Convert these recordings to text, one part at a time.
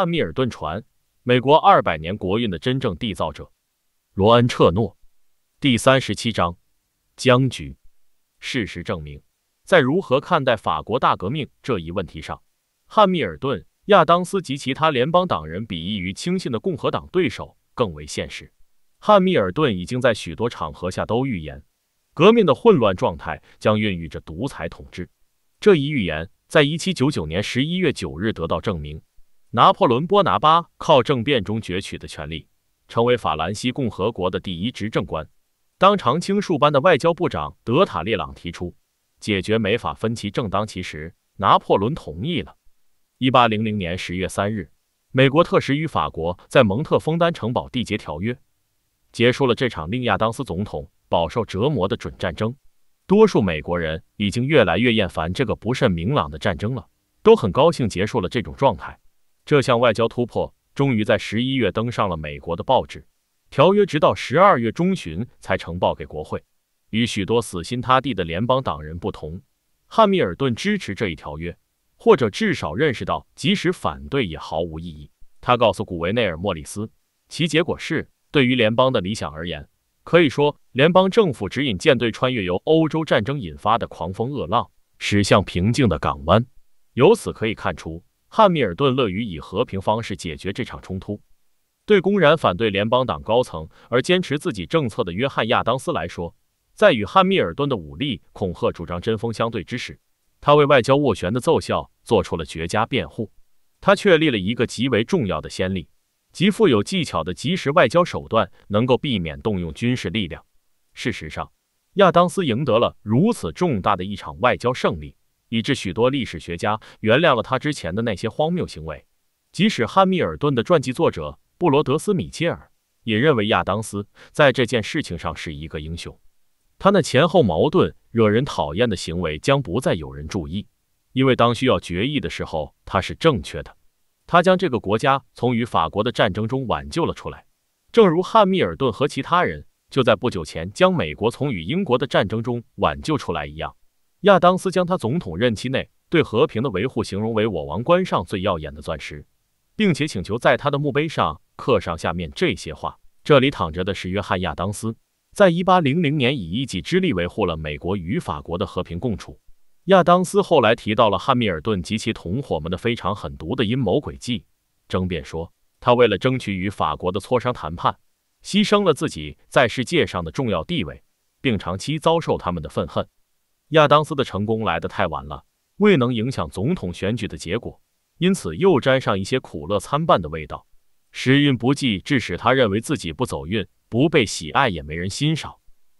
汉密尔顿传：美国二百年国运的真正缔造者，罗恩·彻诺，第三十七章，僵局。事实证明，在如何看待法国大革命这一问题上，汉密尔顿、亚当斯及其他联邦党人比异于轻信的共和党对手更为现实。汉密尔顿已经在许多场合下都预言，革命的混乱状态将孕育着独裁统治。这一预言在1799年11月9日得到证明。拿破仑波拿巴靠政变中攫取的权力，成为法兰西共和国的第一执政官。当常青树般的外交部长德塔列朗提出解决美法分歧正当其时，拿破仑同意了。一八零零年十月三日，美国特使与法国在蒙特枫丹城堡缔结条约，结束了这场令亚当斯总统饱受折磨的准战争。多数美国人已经越来越厌烦这个不甚明朗的战争了，都很高兴结束了这种状态。这项外交突破终于在十一月登上了美国的报纸。条约直到十二月中旬才呈报给国会。与许多死心塌地的联邦党人不同，汉密尔顿支持这一条约，或者至少认识到，即使反对也毫无意义。他告诉古维内尔·莫里斯，其结果是，对于联邦的理想而言，可以说，联邦政府指引舰队穿越由欧洲战争引发的狂风恶浪，驶向平静的港湾。由此可以看出。汉密尔顿乐于以和平方式解决这场冲突。对公然反对联邦党高层而坚持自己政策的约翰·亚当斯来说，在与汉密尔顿的武力恐吓主张针锋相对之时，他为外交斡旋的奏效做出了绝佳辩护。他确立了一个极为重要的先例：极富有技巧的及时外交手段能够避免动用军事力量。事实上，亚当斯赢得了如此重大的一场外交胜利。以致许多历史学家原谅了他之前的那些荒谬行为，即使汉密尔顿的传记作者布罗德斯·米切尔也认为亚当斯在这件事情上是一个英雄。他那前后矛盾、惹人讨厌的行为将不再有人注意，因为当需要决议的时候，他是正确的。他将这个国家从与法国的战争中挽救了出来，正如汉密尔顿和其他人就在不久前将美国从与英国的战争中挽救出来一样。亚当斯将他总统任期内对和平的维护形容为“我王冠上最耀眼的钻石”，并且请求在他的墓碑上刻上下面这些话：“这里躺着的是约翰·亚当斯，在1800年以一己之力维护了美国与法国的和平共处。”亚当斯后来提到了汉密尔顿及其同伙们的非常狠毒的阴谋诡计，争辩说他为了争取与法国的磋商谈判，牺牲了自己在世界上的重要地位，并长期遭受他们的愤恨。亚当斯的成功来得太晚了，未能影响总统选举的结果，因此又沾上一些苦乐参半的味道。时运不济，致使他认为自己不走运，不被喜爱，也没人欣赏。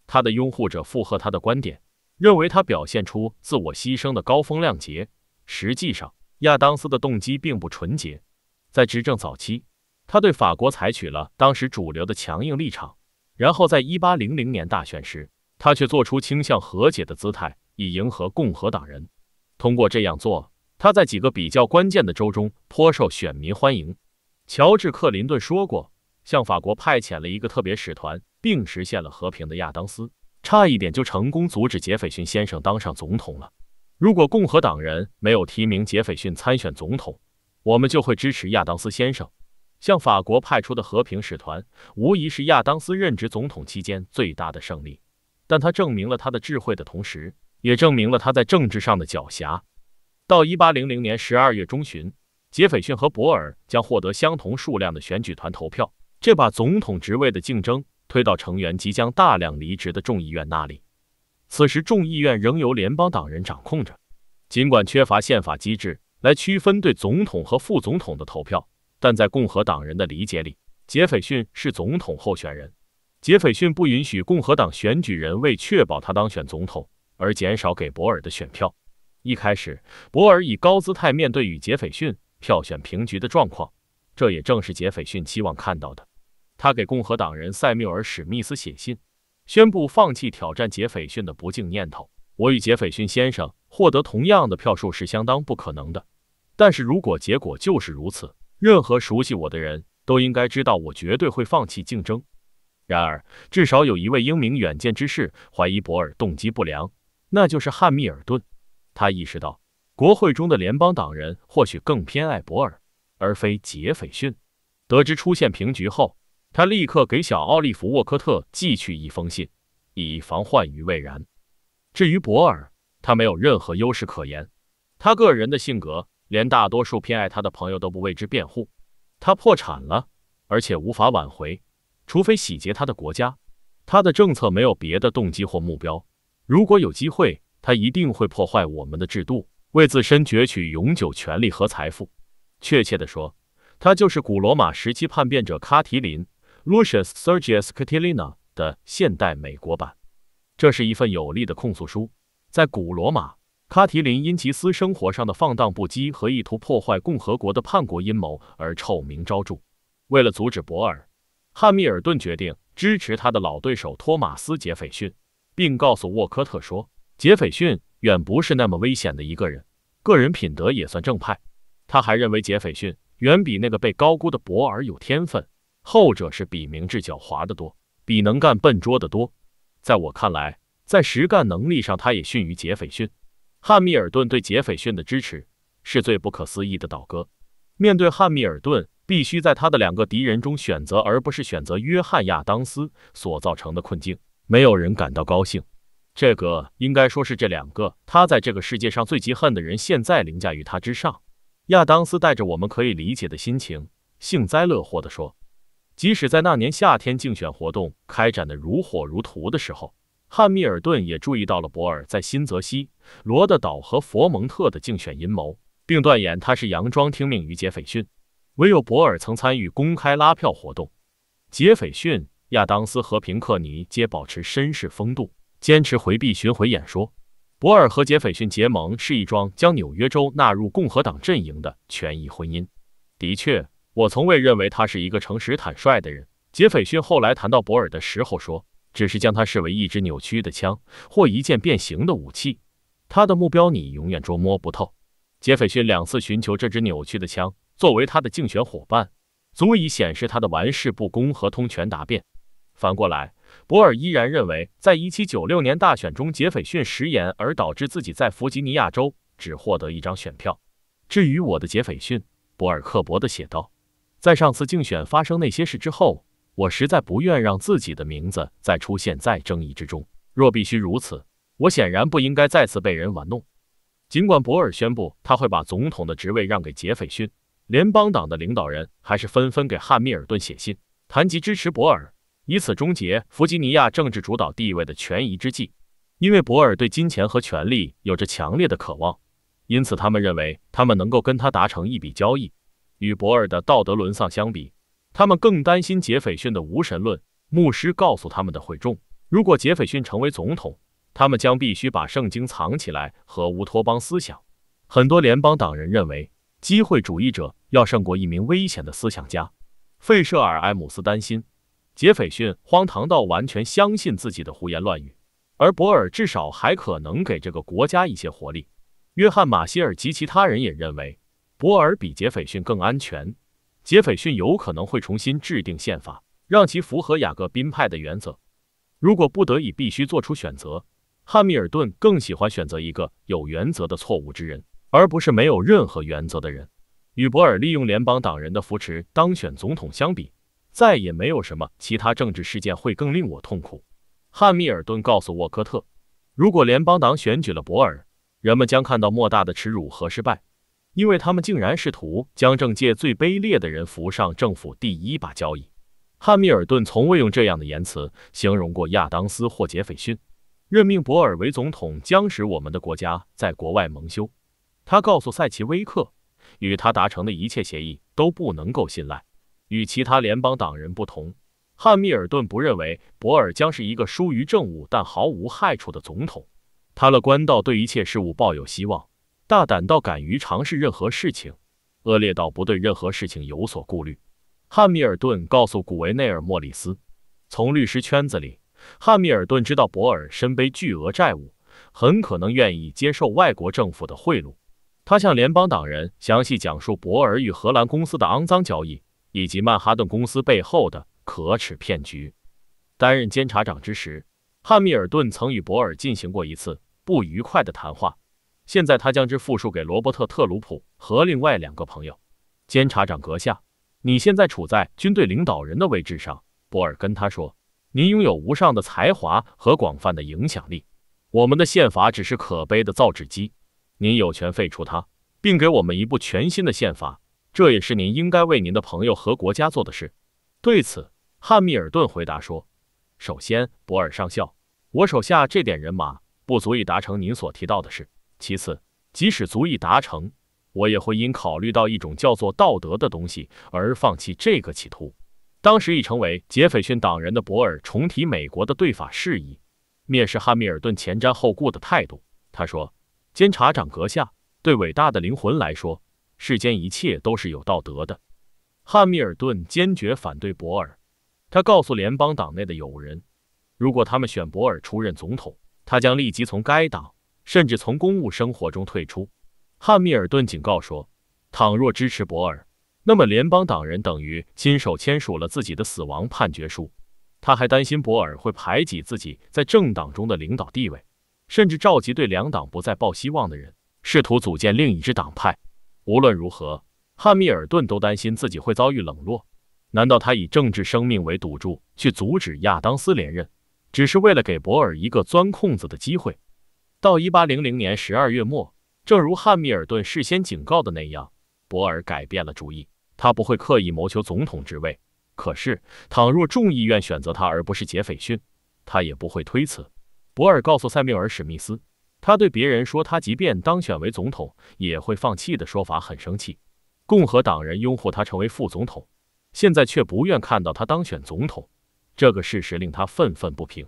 他的拥护者附和他的观点，认为他表现出自我牺牲的高风亮节。实际上，亚当斯的动机并不纯洁。在执政早期，他对法国采取了当时主流的强硬立场，然后在1800年大选时。他却做出倾向和解的姿态，以迎合共和党人。通过这样做，他在几个比较关键的州中颇受选民欢迎。乔治·克林顿说过：“向法国派遣了一个特别使团，并实现了和平的亚当斯，差一点就成功阻止杰斐逊先生当上总统了。如果共和党人没有提名杰斐逊参选总统，我们就会支持亚当斯先生。”向法国派出的和平使团，无疑是亚当斯任职总统期间最大的胜利。但他证明了他的智慧的同时，也证明了他在政治上的狡黠。到一八零零年十二月中旬，杰斐逊和博尔将获得相同数量的选举团投票，这把总统职位的竞争推到成员即将大量离职的众议院那里。此时，众议院仍由联邦党人掌控着，尽管缺乏宪法机制来区分对总统和副总统的投票，但在共和党人的理解里，杰斐逊是总统候选人。杰斐逊不允许共和党选举人为确保他当选总统而减少给博尔的选票。一开始，博尔以高姿态面对与杰斐逊票选平局的状况，这也正是杰斐逊期望看到的。他给共和党人塞缪尔·史密斯写信，宣布放弃挑战杰斐逊的不敬念头。我与杰斐逊先生获得同样的票数是相当不可能的，但是如果结果就是如此，任何熟悉我的人都应该知道，我绝对会放弃竞争。然而，至少有一位英明远见之士怀疑博尔动机不良，那就是汉密尔顿。他意识到，国会中的联邦党人或许更偏爱博尔而非杰斐逊。得知出现平局后，他立刻给小奥利弗·沃科特寄去一封信，以防患于未然。至于博尔，他没有任何优势可言。他个人的性格，连大多数偏爱他的朋友都不为之辩护。他破产了，而且无法挽回。除非洗劫他的国家，他的政策没有别的动机或目标。如果有机会，他一定会破坏我们的制度，为自身攫取永久权利和财富。确切地说，他就是古罗马时期叛变者卡提林 （Lucius Sergius Catilina） 的现代美国版。这是一份有力的控诉书。在古罗马，卡提林因其私生活上的放荡不羁和意图破坏共和国的叛国阴谋而臭名昭著。为了阻止博尔。汉密尔顿决定支持他的老对手托马斯·杰斐逊，并告诉沃科特说：“杰斐逊远不是那么危险的一个人，个人品德也算正派。”他还认为杰斐逊远比那个被高估的博尔有天分，后者是比明智狡猾得多，比能干笨拙得多。在我看来，在实干能力上，他也逊于杰斐逊。汉密尔顿对杰斐逊的支持是最不可思议的倒戈。面对汉密尔顿。必须在他的两个敌人中选择，而不是选择约翰·亚当斯所造成的困境。没有人感到高兴。这个应该说是这两个他在这个世界上最嫉恨的人，现在凌驾于他之上。亚当斯带着我们可以理解的心情，幸灾乐祸地说：“即使在那年夏天竞选活动开展得如火如荼的时候，汉密尔顿也注意到了博尔在新泽西、罗德岛和佛蒙特的竞选阴谋，并断言他是佯装听命于杰斐逊。”唯有博尔曾参与公开拉票活动，杰斐逊、亚当斯和平克尼皆保持绅士风度，坚持回避巡回演说。博尔和杰斐逊结盟是一桩将纽约州纳入共和党阵营的权宜婚姻。的确，我从未认为他是一个诚实坦率的人。杰斐逊后来谈到博尔的时候说：“只是将他视为一支扭曲的枪或一件变形的武器，他的目标你永远捉摸不透。”杰斐逊两次寻求这支扭曲的枪。作为他的竞选伙伴，足以显示他的玩世不恭和通权达变。反过来，博尔依然认为，在1796年大选中，杰斐逊食言，而导致自己在弗吉尼亚州只获得一张选票。至于我的杰斐逊，博尔刻薄地写道：“在上次竞选发生那些事之后，我实在不愿让自己的名字再出现在争议之中。若必须如此，我显然不应该再次被人玩弄。”尽管博尔宣布他会把总统的职位让给杰斐逊。联邦党的领导人还是纷纷给汉密尔顿写信，谈及支持博尔，以此终结弗吉尼亚政治主导地位的权宜之计。因为博尔对金钱和权力有着强烈的渴望，因此他们认为他们能够跟他达成一笔交易。与博尔的道德沦丧相比，他们更担心杰斐逊的无神论。牧师告诉他们的会众，如果杰斐逊成为总统，他们将必须把圣经藏起来和乌托邦思想。很多联邦党人认为。机会主义者要胜过一名危险的思想家。费舍尔·埃姆斯担心，杰斐逊荒唐到完全相信自己的胡言乱语，而博尔至少还可能给这个国家一些活力。约翰·马歇尔及其他人也认为，博尔比杰斐逊更安全。杰斐逊有可能会重新制定宪法，让其符合雅各宾派的原则。如果不得已必须做出选择，汉密尔顿更喜欢选择一个有原则的错误之人。而不是没有任何原则的人，与博尔利用联邦党人的扶持当选总统相比，再也没有什么其他政治事件会更令我痛苦。汉密尔顿告诉沃科特，如果联邦党选举了博尔，人们将看到莫大的耻辱和失败，因为他们竟然试图将政界最卑劣的人扶上政府第一把交椅。汉密尔顿从未用这样的言辞形容过亚当斯或杰斐逊。任命博尔为总统将使我们的国家在国外蒙羞。他告诉塞奇威克，与他达成的一切协议都不能够信赖。与其他联邦党人不同，汉密尔顿不认为博尔将是一个疏于政务但毫无害处的总统。他乐观到对一切事物抱有希望，大胆到敢于尝试任何事情，恶劣到不对任何事情有所顾虑。汉密尔顿告诉古维内尔莫里斯，从律师圈子里，汉密尔顿知道博尔身背巨额债务，很可能愿意接受外国政府的贿赂。他向联邦党人详细讲述博尔与荷兰公司的肮脏交易，以及曼哈顿公司背后的可耻骗局。担任监察长之时，汉密尔顿曾与博尔进行过一次不愉快的谈话。现在他将之复述给罗伯特·特鲁普和另外两个朋友：“监察长阁下，你现在处在军队领导人的位置上。”博尔跟他说：“您拥有无上的才华和广泛的影响力，我们的宪法只是可悲的造纸机。”您有权废除他，并给我们一部全新的宪法，这也是您应该为您的朋友和国家做的事。对此，汉密尔顿回答说：“首先，博尔上校，我手下这点人马不足以达成您所提到的事；其次，即使足以达成，我也会因考虑到一种叫做道德的东西而放弃这个企图。”当时已成为杰斐逊党人的博尔重提美国的对法事宜，蔑视汉密尔顿前瞻后顾的态度。他说。监察长阁下，对伟大的灵魂来说，世间一切都是有道德的。汉密尔顿坚决反对博尔，他告诉联邦党内的友人，如果他们选博尔出任总统，他将立即从该党甚至从公务生活中退出。汉密尔顿警告说，倘若支持博尔，那么联邦党人等于亲手签署了自己的死亡判决书。他还担心博尔会排挤自己在政党中的领导地位。甚至召集对两党不再抱希望的人，试图组建另一支党派。无论如何，汉密尔顿都担心自己会遭遇冷落。难道他以政治生命为赌注去阻止亚当斯连任，只是为了给博尔一个钻空子的机会？到1800年12月末，正如汉密尔顿事先警告的那样，博尔改变了主意。他不会刻意谋求总统职位，可是倘若众议院选择他而不是杰斐逊，他也不会推辞。博尔告诉塞缪尔·史密斯，他对别人说他即便当选为总统也会放弃的说法很生气。共和党人拥护他成为副总统，现在却不愿看到他当选总统，这个事实令他愤愤不平。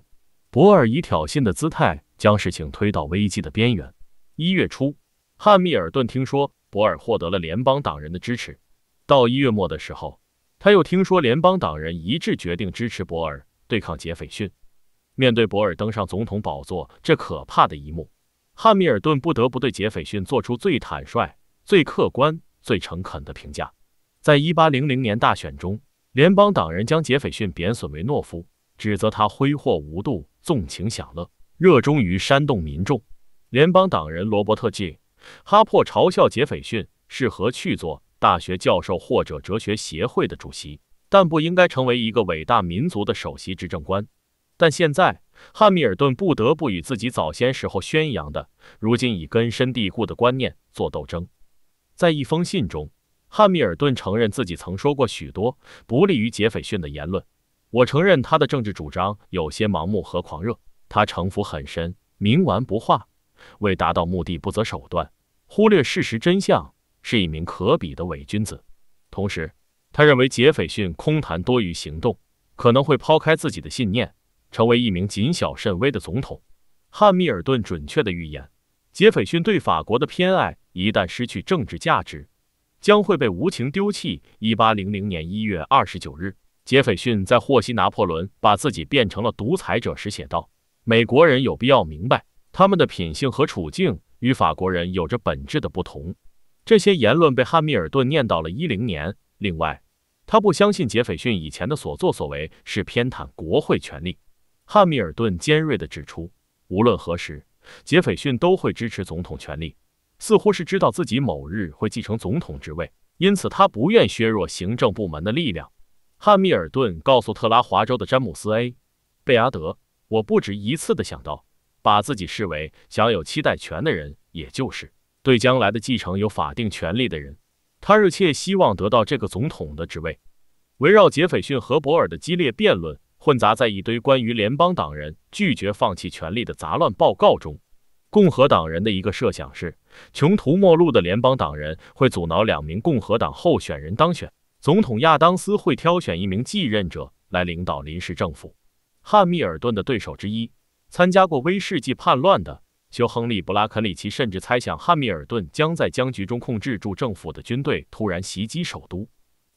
博尔以挑衅的姿态将事情推到危机的边缘。一月初，汉密尔顿听说博尔获得了联邦党人的支持；到一月末的时候，他又听说联邦党人一致决定支持博尔对抗杰斐逊。面对博尔登上总统宝座这可怕的一幕，汉密尔顿不得不对杰斐逊做出最坦率、最客观、最诚恳的评价。在1800年大选中，联邦党人将杰斐逊贬损为懦夫，指责他挥霍无度、纵情享乐、热衷于煽动民众。联邦党人罗伯特 ·G· 哈珀嘲笑杰斐逊适合去做大学教授或者哲学协会的主席，但不应该成为一个伟大民族的首席执政官。但现在，汉密尔顿不得不与自己早先时候宣扬的、如今已根深蒂固的观念做斗争。在一封信中，汉密尔顿承认自己曾说过许多不利于杰斐逊的言论。我承认他的政治主张有些盲目和狂热，他城府很深，冥顽不化，为达到目的不择手段，忽略事实真相，是一名可鄙的伪君子。同时，他认为杰斐逊空谈多于行动，可能会抛开自己的信念。成为一名谨小慎微的总统，汉密尔顿准确地预言，杰斐逊对法国的偏爱一旦失去政治价值，将会被无情丢弃。一八零零年一月二十九日，杰斐逊在获悉拿破仑把自己变成了独裁者时写道：“美国人有必要明白，他们的品性和处境与法国人有着本质的不同。”这些言论被汉密尔顿念到了一零年。另外，他不相信杰斐逊以前的所作所为是偏袒国会权力。汉密尔顿尖锐地指出，无论何时，杰斐逊都会支持总统权力，似乎是知道自己某日会继承总统职位，因此他不愿削弱行政部门的力量。汉密尔顿告诉特拉华州的詹姆斯 ·A· 贝阿德：“我不止一次地想到，把自己视为享有期待权的人，也就是对将来的继承有法定权利的人，他热切希望得到这个总统的职位。”围绕杰斐逊和博尔的激烈辩论。混杂在一堆关于联邦党人拒绝放弃权力的杂乱报告中，共和党人的一个设想是，穷途末路的联邦党人会阻挠两名共和党候选人当选总统。亚当斯会挑选一名继任者来领导临时政府。汉密尔顿的对手之一、参加过威士忌叛乱的休·亨利·布拉肯里奇甚至猜想，汉密尔顿将在僵局中控制住政府的军队，突然袭击首都。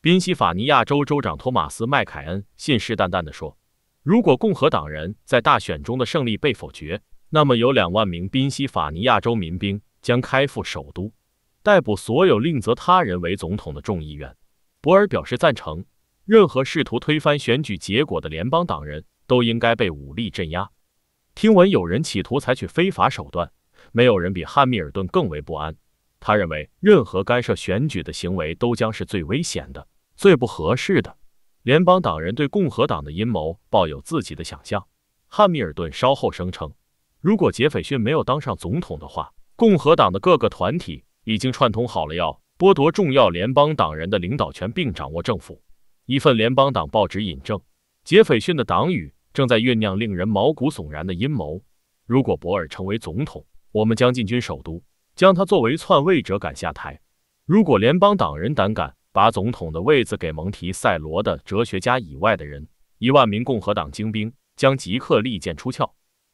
宾夕法尼亚州州长托马斯·麦凯恩信誓旦旦地说：“如果共和党人在大选中的胜利被否决，那么有两万名宾夕法尼亚州民兵将开赴首都，逮捕所有另择他人为总统的众议员。”博尔表示赞成，任何试图推翻选举结果的联邦党人都应该被武力镇压。听闻有人企图采取非法手段，没有人比汉密尔顿更为不安。他认为，任何干涉选举的行为都将是最危险的。最不合适的。联邦党人对共和党的阴谋抱有自己的想象。汉密尔顿稍后声称，如果杰斐逊没有当上总统的话，共和党的各个团体已经串通好了，要剥夺重要联邦党人的领导权并掌握政府。一份联邦党报纸引证，杰斐逊的党羽正在酝酿令人毛骨悚然的阴谋。如果博尔成为总统，我们将进军首都，将他作为篡位者赶下台。如果联邦党人胆敢。把总统的位子给蒙提塞罗的哲学家以外的人。一万名共和党精兵将即刻利剑出鞘，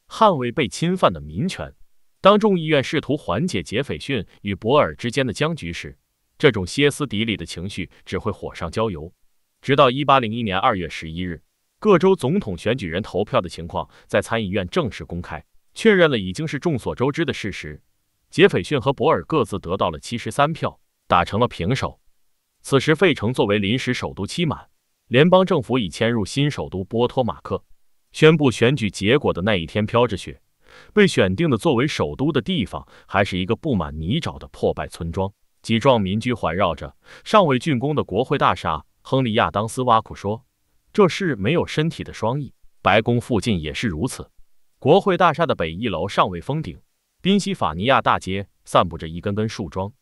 捍卫被侵犯的民权。当众议院试图缓解杰斐逊与博尔之间的僵局时，这种歇斯底里的情绪只会火上浇油。直到一八零一年二月十一日，各州总统选举人投票的情况在参议院正式公开，确认了已经是众所周知的事实：杰斐逊和博尔各自得到了七十三票，打成了平手。此时，费城作为临时首都期满，联邦政府已迁入新首都波托马克。宣布选举结果的那一天飘着雪，被选定的作为首都的地方还是一个布满泥沼的破败村庄，几幢民居环绕着尚未竣工的国会大厦。亨利·亚当斯挖苦说：“这是没有身体的双翼。”白宫附近也是如此，国会大厦的北一楼尚未封顶，宾夕法尼亚大街散布着一根根树桩，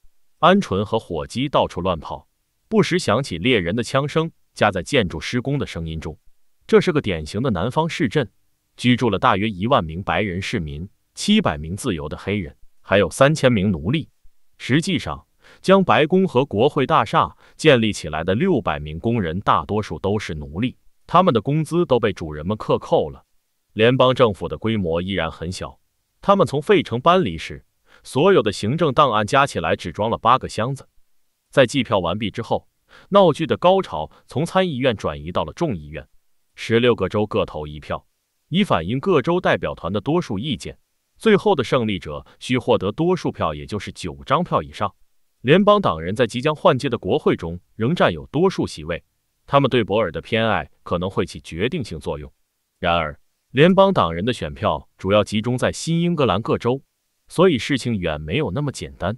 鹌鹑和火鸡到处乱跑。不时响起猎人的枪声，夹在建筑施工的声音中。这是个典型的南方市镇，居住了大约一万名白人市民、七百名自由的黑人，还有三千名奴隶。实际上，将白宫和国会大厦建立起来的六百名工人，大多数都是奴隶，他们的工资都被主人们克扣了。联邦政府的规模依然很小，他们从费城搬离时，所有的行政档案加起来只装了八个箱子。在计票完毕之后，闹剧的高潮从参议院转移到了众议院。十六个州各投一票，以反映各州代表团的多数意见。最后的胜利者需获得多数票，也就是九张票以上。联邦党人在即将换届的国会中仍占有多数席位，他们对博尔的偏爱可能会起决定性作用。然而，联邦党人的选票主要集中在新英格兰各州，所以事情远没有那么简单。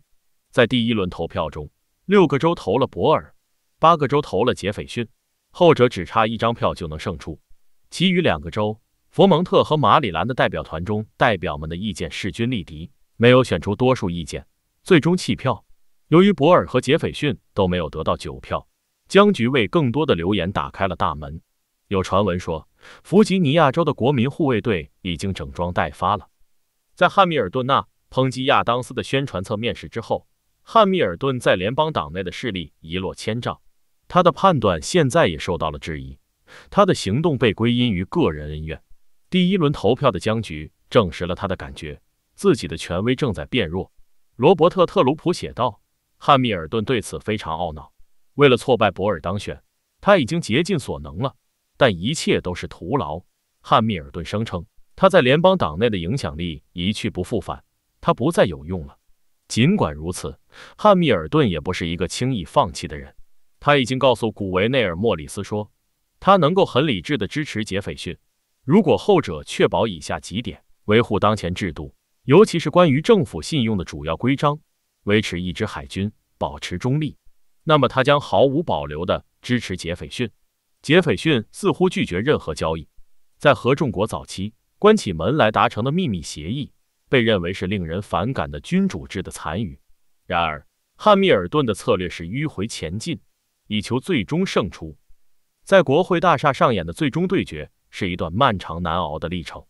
在第一轮投票中。六个州投了博尔，八个州投了杰斐逊，后者只差一张票就能胜出。其余两个州，佛蒙特和马里兰的代表团中代表们的意见势均力敌，没有选出多数意见，最终弃票。由于博尔和杰斐逊都没有得到九票，僵局为更多的留言打开了大门。有传闻说，弗吉尼亚州的国民护卫队已经整装待发了。在汉密尔顿那抨击亚当斯的宣传册面世之后。汉密尔顿在联邦党内的势力一落千丈，他的判断现在也受到了质疑，他的行动被归因于个人恩怨。第一轮投票的僵局证实了他的感觉，自己的权威正在变弱。罗伯特·特鲁普写道：“汉密尔顿对此非常懊恼，为了挫败博尔当选，他已经竭尽所能了，但一切都是徒劳。”汉密尔顿声称，他在联邦党内的影响力一去不复返，他不再有用了。尽管如此，汉密尔顿也不是一个轻易放弃的人。他已经告诉古维内尔莫里斯说，他能够很理智地支持杰斐逊，如果后者确保以下几点：维护当前制度，尤其是关于政府信用的主要规章；维持一支海军；保持中立，那么他将毫无保留地支持杰斐逊。杰斐逊似乎拒绝任何交易，在合众国早期关起门来达成的秘密协议。被认为是令人反感的君主制的残余。然而，汉密尔顿的策略是迂回前进，以求最终胜出。在国会大厦上演的最终对决是一段漫长难熬的历程。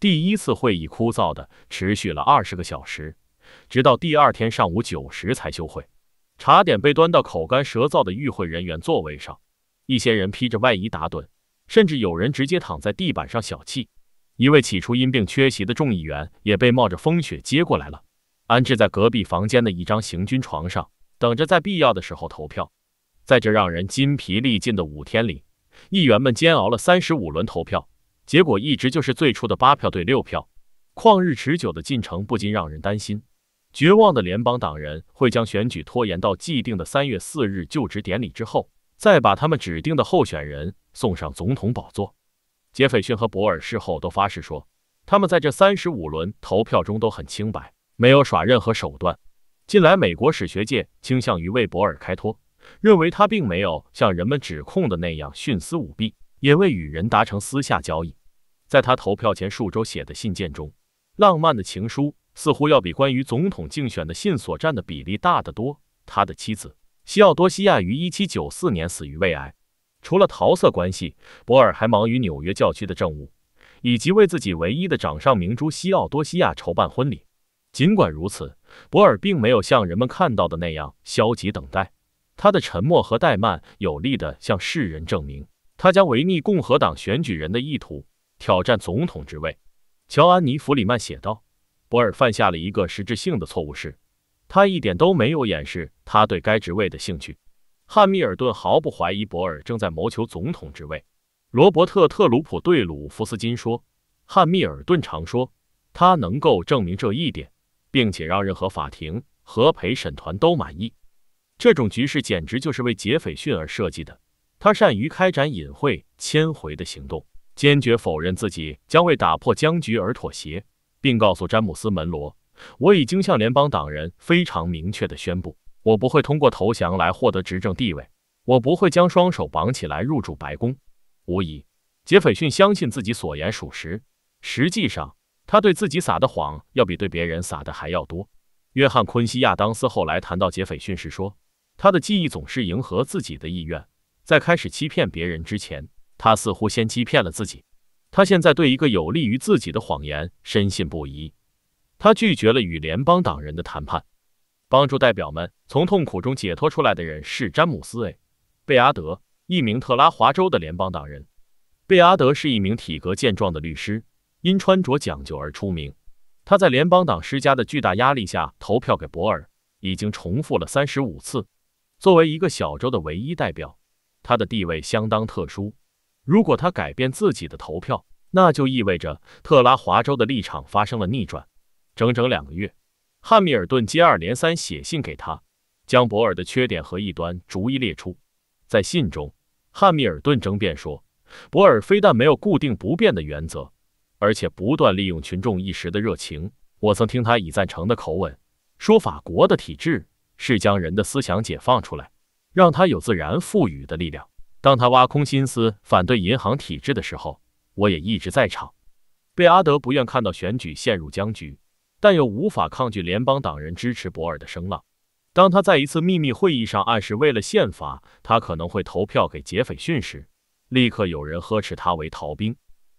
第一次会议枯燥地持续了二十个小时，直到第二天上午九时才休会。茶点被端到口干舌燥的与会人员座位上，一些人披着外衣打盹，甚至有人直接躺在地板上小憩。一位起初因病缺席的众议员也被冒着风雪接过来了，安置在隔壁房间的一张行军床上，等着在必要的时候投票。在这让人筋疲力尽的五天里，议员们煎熬了三十五轮投票，结果一直就是最初的八票对六票。旷日持久的进程不禁让人担心，绝望的联邦党人会将选举拖延到既定的三月四日就职典礼之后，再把他们指定的候选人送上总统宝座。杰斐逊和博尔事后都发誓说，他们在这三十五轮投票中都很清白，没有耍任何手段。近来，美国史学界倾向于为博尔开脱，认为他并没有像人们指控的那样徇私舞弊，也未与人达成私下交易。在他投票前数周写的信件中，浪漫的情书似乎要比关于总统竞选的信所占的比例大得多。他的妻子西奥多西亚于一七九四年死于胃癌。除了桃色关系，博尔还忙于纽约教区的政务，以及为自己唯一的掌上明珠西奥多西亚筹办婚礼。尽管如此，博尔并没有像人们看到的那样消极等待。他的沉默和怠慢有力地向世人证明，他将违逆共和党选举人的意图，挑战总统职位。乔安妮·弗里曼写道：“博尔犯下了一个实质性的错误，是他一点都没有掩饰他对该职位的兴趣。”汉密尔顿毫不怀疑博尔正在谋求总统之位。罗伯特·特鲁普对鲁夫斯金说：“汉密尔顿常说，他能够证明这一点，并且让任何法庭和陪审团都满意。这种局势简直就是为杰斐逊而设计的。他善于开展隐晦迁回的行动，坚决否认自己将为打破僵局而妥协，并告诉詹姆斯·门罗：我已经向联邦党人非常明确地宣布。”我不会通过投降来获得执政地位，我不会将双手绑起来入住白宫。无疑，杰斐逊相信自己所言属实。实际上，他对自己撒的谎要比对别人撒的还要多。约翰·昆西亚当斯后来谈到杰斐逊时说：“他的记忆总是迎合自己的意愿，在开始欺骗别人之前，他似乎先欺骗了自己。他现在对一个有利于自己的谎言深信不疑。他拒绝了与联邦党人的谈判。”帮助代表们从痛苦中解脱出来的人是詹姆斯 ·A· 贝阿德，一名特拉华州的联邦党人。贝阿德是一名体格健壮的律师，因穿着讲究而出名。他在联邦党施加的巨大压力下投票给博尔，已经重复了三十五次。作为一个小州的唯一代表，他的地位相当特殊。如果他改变自己的投票，那就意味着特拉华州的立场发生了逆转。整整两个月。汉密尔顿接二连三写信给他，将博尔的缺点和异端逐一列出。在信中，汉密尔顿争辩说，博尔非但没有固定不变的原则，而且不断利用群众一时的热情。我曾听他以赞成的口吻说法国的体制是将人的思想解放出来，让他有自然赋予的力量。当他挖空心思反对银行体制的时候，我也一直在场。贝阿德不愿看到选举陷入僵局。但又无法抗拒联邦党人支持博尔的声浪。当他在一次秘密会议上暗示为了宪法他可能会投票给杰斐逊时，立刻有人呵斥他为逃兵。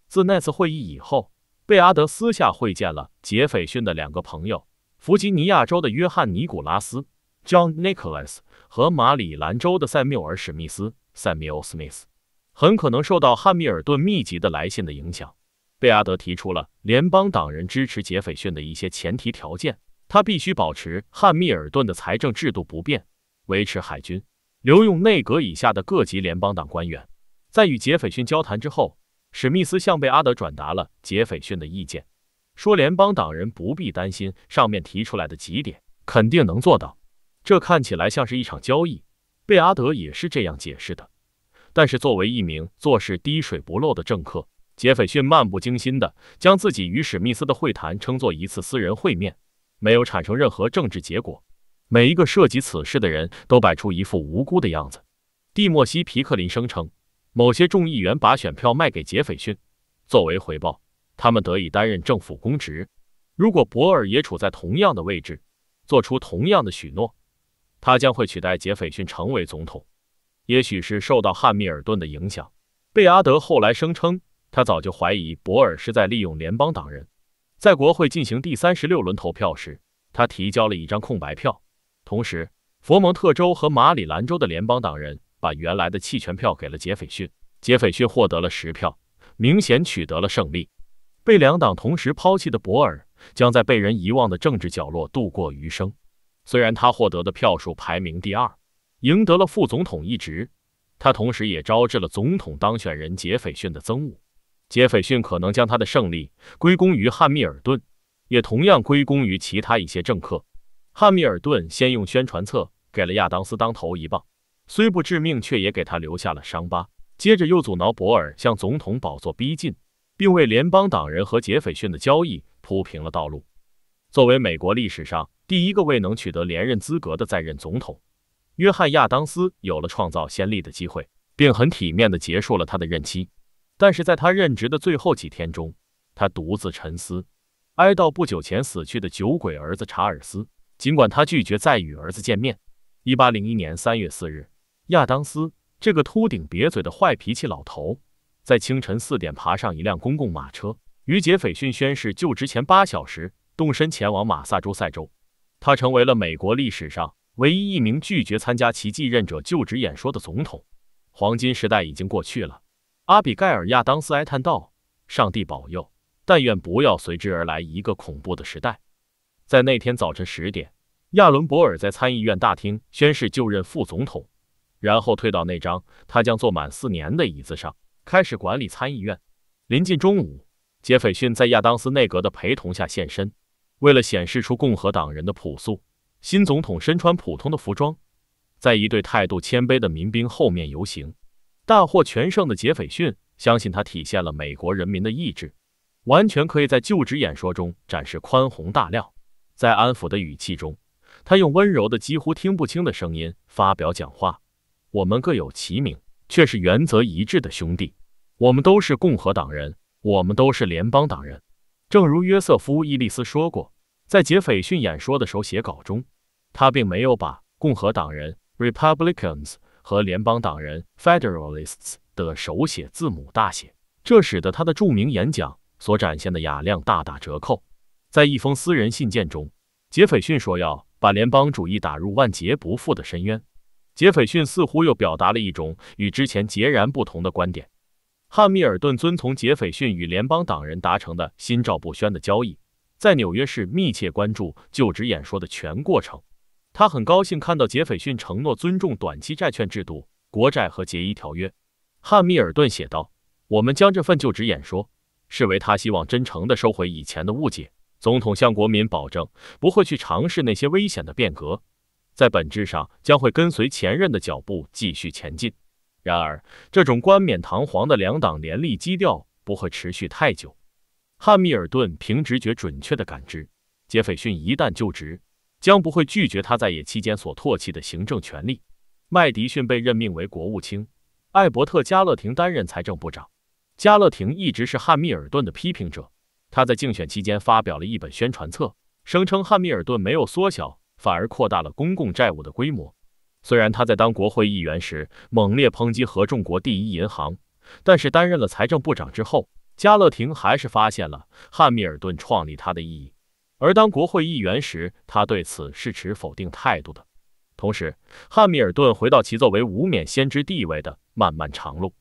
自那次会议以后，贝阿德私下会见了杰斐逊的两个朋友——弗吉尼亚州的约翰·尼古拉斯 （John Nicholas） 和马里兰州的塞缪尔·史密斯 （Samuel Smith），很可能受到汉密尔顿密集的来信的影响。贝阿德提出了联邦党人支持杰斐逊的一些前提条件，他必须保持汉密尔顿的财政制度不变，维持海军，留用内阁以下的各级联邦党官员。在与杰斐逊交谈之后，史密斯向贝阿德转达了杰斐逊的意见，说联邦党人不必担心上面提出来的几点，肯定能做到。这看起来像是一场交易，贝阿德也是这样解释的。但是作为一名做事滴水不漏的政客。杰斐逊漫不经心的将自己与史密斯的会谈称作一次私人会面，没有产生任何政治结果。每一个涉及此事的人都摆出一副无辜的样子。蒂莫西·皮克林声称，某些众议员把选票卖给杰斐逊，作为回报，他们得以担任政府公职。如果博尔也处在同样的位置，做出同样的许诺，他将会取代杰斐逊成为总统。也许是受到汉密尔顿的影响，贝阿德后来声称。他早就怀疑博尔是在利用联邦党人。在国会进行第三十六轮投票时，他提交了一张空白票。同时，佛蒙特州和马里兰州的联邦党人把原来的弃权票给了杰斐逊。杰斐逊获得了十票，明显取得了胜利。被两党同时抛弃的博尔将在被人遗忘的政治角落度过余生。虽然他获得的票数排名第二，赢得了副总统一职，他同时也招致了总统当选人杰斐逊的憎恶。杰斐逊可能将他的胜利归功于汉密尔顿，也同样归功于其他一些政客。汉密尔顿先用宣传册给了亚当斯当头一棒，虽不致命，却也给他留下了伤疤。接着又阻挠博尔向总统宝座逼近，并为联邦党人和杰斐逊的交易铺平了道路。作为美国历史上第一个未能取得连任资格的在任总统，约翰亚当斯有了创造先例的机会，并很体面地结束了他的任期。但是在他任职的最后几天中，他独自沉思，哀悼不久前死去的酒鬼儿子查尔斯。尽管他拒绝再与儿子见面。一八零一年三月四日，亚当斯这个秃顶、瘪嘴的坏脾气老头，在清晨四点爬上一辆公共马车，与杰斐逊宣誓就职前八小时动身前往马萨诸塞州。他成为了美国历史上唯一一名拒绝参加其继任者就职演说的总统。黄金时代已经过去了。阿比盖尔·亚当斯哀叹道：“上帝保佑，但愿不要随之而来一个恐怖的时代。”在那天早晨十点，亚伦·博尔在参议院大厅宣誓就任副总统，然后退到那张他将坐满四年的椅子上，开始管理参议院。临近中午，杰斐逊在亚当斯内阁的陪同下现身，为了显示出共和党人的朴素，新总统身穿普通的服装，在一队态度谦卑的民兵后面游行。大获全胜的杰斐逊相信，他体现了美国人民的意志，完全可以在就职演说中展示宽宏大量。在安抚的语气中，他用温柔的几乎听不清的声音发表讲话：“我们各有其名，却是原则一致的兄弟。我们都是共和党人，我们都是联邦党人。”正如约瑟夫·伊利斯说过，在杰斐逊演说的时候写稿中，他并没有把共和党人 （Republicans）。和联邦党人 （Federalists） 的手写字母大写，这使得他的著名演讲所展现的雅量大打折扣。在一封私人信件中，杰斐逊说要把联邦主义打入万劫不复的深渊。杰斐逊似乎又表达了一种与之前截然不同的观点。汉密尔顿遵从杰斐逊与联邦党人达成的心照不宣的交易，在纽约市密切关注就职演说的全过程。他很高兴看到杰斐逊承诺尊重短期债券制度、国债和杰伊条约。汉密尔顿写道：“我们将这份就职演说视为他希望真诚地收回以前的误解。总统向国民保证，不会去尝试那些危险的变革，在本质上将会跟随前任的脚步继续前进。”然而，这种冠冕堂皇的两党联立基调不会持续太久。汉密尔顿凭直觉准确地感知，杰斐逊一旦就职。将不会拒绝他在野期间所唾弃的行政权力。麦迪逊被任命为国务卿，艾伯特·加勒廷担任财政部长。加勒廷一直是汉密尔顿的批评者。他在竞选期间发表了一本宣传册，声称汉密尔顿没有缩小，反而扩大了公共债务的规模。虽然他在当国会议员时猛烈抨击合众国第一银行，但是担任了财政部长之后，加勒廷还是发现了汉密尔顿创立它的意义。而当国会议员时，他对此是持否定态度的。同时，汉密尔顿回到其作为无冕先知地位的漫漫长路。